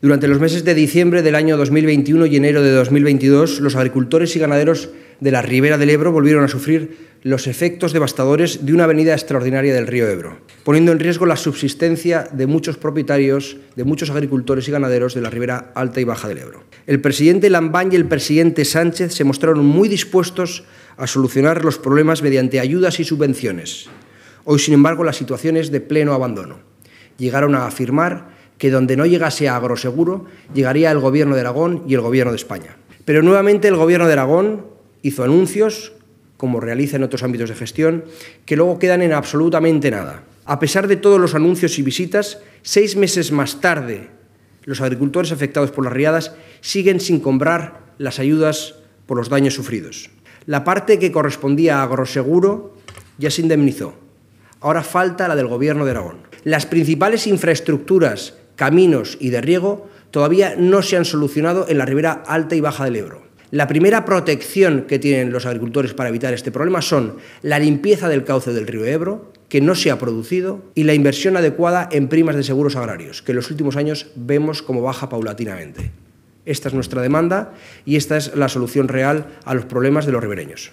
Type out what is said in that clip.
Durante los meses de diciembre del año 2021 y enero de 2022, los agricultores y ganaderos de la ribera del Ebro volvieron a sufrir los efectos devastadores de una avenida extraordinaria del río Ebro, poniendo en riesgo la subsistencia de muchos propietarios, de muchos agricultores y ganaderos de la ribera alta y baja del Ebro. El presidente Lambán y el presidente Sánchez se mostraron muy dispuestos a solucionar los problemas mediante ayudas y subvenciones. Hoy, sin embargo, la situación es de pleno abandono. Llegaron a afirmar que donde no llegase a Agroseguro, llegaría el gobierno de Aragón y el gobierno de España. Pero nuevamente el gobierno de Aragón hizo anuncios, como realiza en otros ámbitos de gestión, que luego quedan en absolutamente nada. A pesar de todos los anuncios y visitas, seis meses más tarde, los agricultores afectados por las riadas siguen sin comprar las ayudas por los daños sufridos. La parte que correspondía a Agroseguro ya se indemnizó. Ahora falta la del Gobierno de Aragón. Las principales infraestructuras caminos y de riego todavía no se han solucionado en la ribera alta y baja del Ebro. La primera protección que tienen los agricultores para evitar este problema son la limpieza del cauce del río Ebro, que no se ha producido, y la inversión adecuada en primas de seguros agrarios, que en los últimos años vemos como baja paulatinamente. Esta es nuestra demanda y esta es la solución real a los problemas de los ribereños.